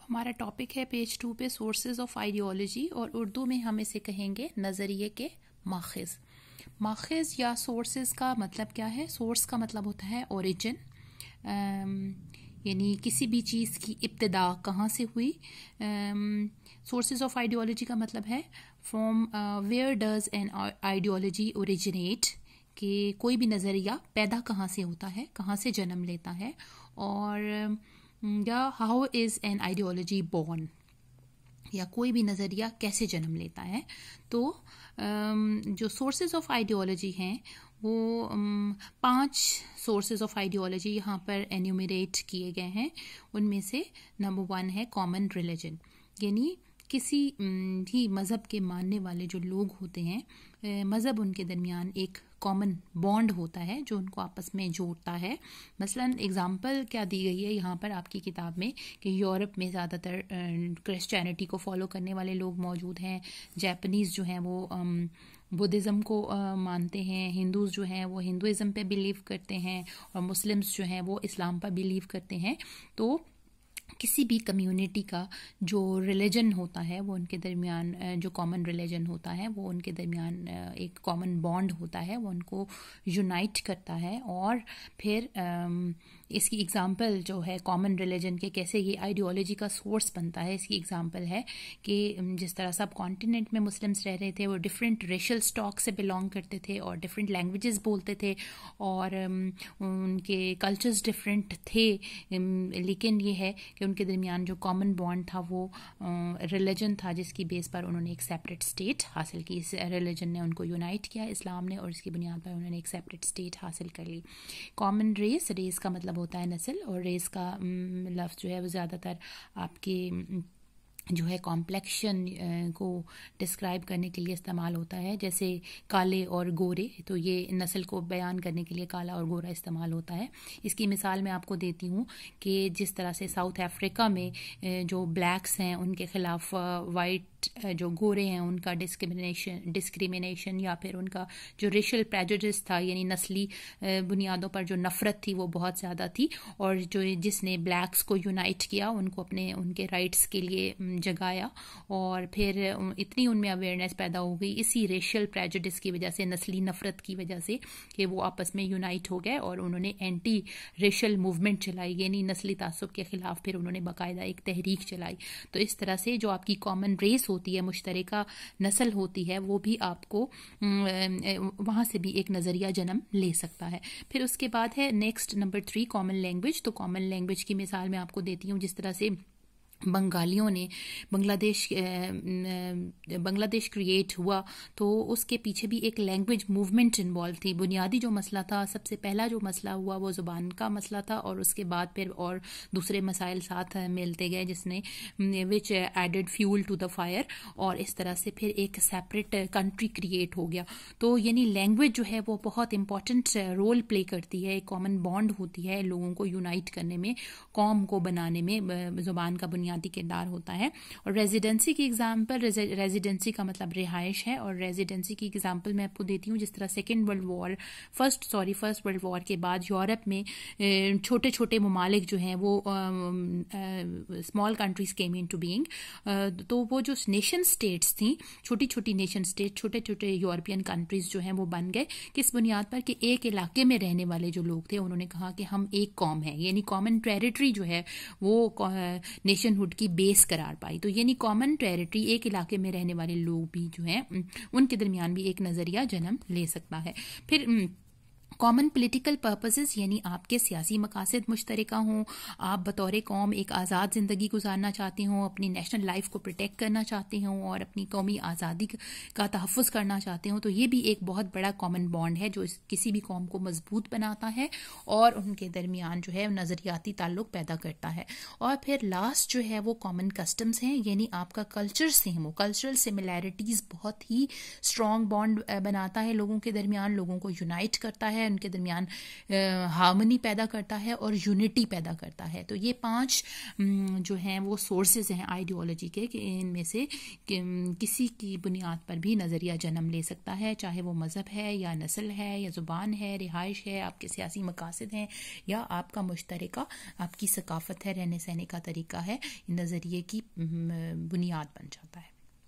अब हमारा टॉपिक है पेज टू पे सोर्सेज ऑफ आइडियोलॉजी और उर्दू में हम इसे कहेंगे नज़रिए के माखज माखज या सोर्सेज का मतलब क्या है सोर्स का मतलब होता है ओरिजिन यानी किसी भी चीज़ की इब्तदा कहाँ से हुई सोर्सेज ऑफ आइडियोलॉजी का मतलब है from where does an ideology originate कि कोई भी नज़रिया पैदा कहाँ से होता है कहाँ से जन्म लेता है और uh, या how is an ideology born या कोई भी नज़रिया कैसे जन्म लेता है तो um, जो सोर्सेज ऑफ आइडियोलॉजी हैं वो um, पांच सोर्सेज ऑफ आइडियोलॉजी यहाँ पर एन्यूमरेट किए गए हैं उनमें से नंबर वन है कॉमन रिलीजन यानी किसी भी um, मज़हब के मानने वाले जो लोग होते हैं मज़हब उनके दरमियान एक कॉमन बॉन्ड होता है जो उनको आपस में जोड़ता है मसलन एग्जाम्पल क्या दी गई है यहाँ पर आपकी किताब में कि यूरोप में ज़्यादातर क्रिश्चियनिटी को फॉलो करने वाले लोग मौजूद हैं जैपनीज़ जो हैं वो अम, बुद्धिज़्म को आ, मानते हैं हिंदूज जो हैं वो हिंदुज़म पे बिलीव करते हैं और मुस्लिम्स जो हैं वो इस्लाम पर बिलीव करते हैं तो किसी भी कम्युनिटी का जो रिलीजन होता है वो उनके दरमियान जो कॉमन रिलीजन होता है वो उनके दरमियान एक कॉमन बॉन्ड होता है वो उनको यूनाइट करता है और फिर इसकी एग्जाम्पल जो है कॉमन रिलीजन के कैसे ये आइडियोलॉजी का सोर्स बनता है इसकी एग्जाम्पल है कि जिस तरह सब कॉन्टिनेंट में मुस्लिम्स रह रहे थे वो डिफरेंट रेशल स्टॉक से बिलोंग करते थे और डिफरेंट लैंग्वेजेस बोलते थे और उनके कल्चर्स डिफरेंट थे लेकिन ये है कि उनके दरमियान जो कॉमन बॉन्ड था वो रिलीजन था जिसकी बेस पर उन्होंने एक सेपरेट स्टेट हासिल की इस रिलीजन ने उनको यूनाइट किया इस्लाम ने और इसकी बुनियाद पर उन्होंने एक सेपरेट स्टेट हासिल कर ली कॉमन रेस रेस का मतलब मतलब होता है नस्ल और रेस का लफ्ज़ जो है वो ज़्यादातर आपके जो है कॉम्प्लेक्शन को डिस्क्राइब करने के लिए इस्तेमाल होता है जैसे काले और गोरे तो ये नस्ल को बयान करने के लिए काला और गोरा इस्तेमाल होता है इसकी मिसाल मैं आपको देती हूँ कि जिस तरह से साउथ अफ्रीका में जो ब्लैक्स हैं उनके खिलाफ वाइट जो गोरे हैं उनका डिस्क्रिमिनेशन डिस्क्रिमिनेशन या फिर उनका जो रेशल प्रेजिस था यानी नस्ली बुनियादों पर जो नफ़रत थी वो बहुत ज़्यादा थी और जो जिसने ब्लैक्स को यूनाइट किया उनको अपने उनके राइट्स के लिए जगाया और फिर इतनी उनमें अवेयरनेस पैदा हो गई इसी रेशियल प्रेजडिस की वजह से नस्ली नफरत की वजह से कि वो आपस में यूनाइट हो गए और उन्होंने एंटी रेशल मूवमेंट चलाई यानी नस्ली तसब के ख़िलाफ़ फिर उन्होंने बाकायदा एक तहरीक चलाई तो इस तरह से जो आपकी कॉमन रेस होती है मुश्तरका नस्ल होती है वो भी आपको वहाँ से भी एक नज़रिया जन्म ले सकता है फिर उसके बाद है next number three common language तो कॉमन लैंग्वेज की मिसाल मैं आपको देती हूँ जिस तरह से बंगालियों ने बांग्लादेश बांग्लादेश क्रिएट हुआ तो उसके पीछे भी एक लैंग्वेज मूवमेंट इन्वॉल्व थी बुनियादी जो मसला था सबसे पहला जो मसला हुआ वो ज़ुबान का मसला था और उसके बाद फिर और दूसरे मसाइल साथ मिलते गए जिसने which added fuel to the fire और इस तरह से फिर एक सेपरेट कंट्री क्रिएट हो गया तो यानी लैंग्वेज जो है वो बहुत इंपॉर्टेंट रोल प्ले करती है एक कॉमन बॉन्ड होती है लोगों को यूनाइट करने में कॉम को बनाने में ज़ुबान का बुनियाद बुनियादी किरदार होता है और रेजिडेंसी की एग्जाम्पल रेजिडेंसी का मतलब रिहाइश है और रेजिडेंसी की एग्जाम्पल मैं आपको देती हूँ जिस तरह second world war first sorry first world war के बाद यूरोप में छोटे छोटे ममालिक जो हैं वो small countries came into being तो वो जो नेशन स्टेट्स थी छोटी छोटी नेशन स्टेट छोटे छोटे यूरोपियन कंट्रीज जो हैं वो बन गए किस बुनियाद पर कि एक इलाके में रहने वाले जो लोग थे उन्होंने कहा कि हम एक कॉम है यानी कॉमन टेरिटरी जो है वो नेशनहुड नेबरहुड की बेस करार पाई तो यानी कॉमन टेरिटरी एक इलाके में रहने वाले लोग भी जो हैं उनके दरमियान भी एक नज़रिया जन्म ले सकता है फिर कॉमन पॉलिटिकल पर्पसेस यानी आपके सियासी मकासद मुश्तरका हों आप बतौर कौम एक आज़ाद ज़िंदगी गुजारना चाहते हों अपनी नेशनल लाइफ को प्रोटेक्ट करना चाहते हों और अपनी कौमी आज़ादी का तहफ़ करना चाहते हों तो ये भी एक बहुत बड़ा कॉमन बॉन्ड है जो किसी भी कौम को मजबूत बनाता है और उनके दरमियान जो है नज़रियाती ताल्लुक पैदा करता है और फिर लास्ट जो है वो कॉमन कस्टम्स हैं यानी आपका कल्चर सेम हो कल्चरल सिमिलैरिटीज़ बहुत ही स्ट्रॉन्ग बॉन्ड बनाता है लोगों के दरमियान लोगों को यूनाइट करता है है उनके दरमियान हार्मनी पैदा करता है और यूनिटी पैदा करता है तो ये पांच जो हैं वो सोर्सेज हैं आइडियोलॉजी के कि इनमें से किसी की बुनियाद पर भी नज़रिया जन्म ले सकता है चाहे वो मज़हब है या नस्ल है या ज़ुबान है रिहाइश है आपके सियासी मकासद हैं या आपका मुश्तरका आपकी सकाफत है रहने सहने का तरीका है नज़रिए की बुनियाद बन जाता है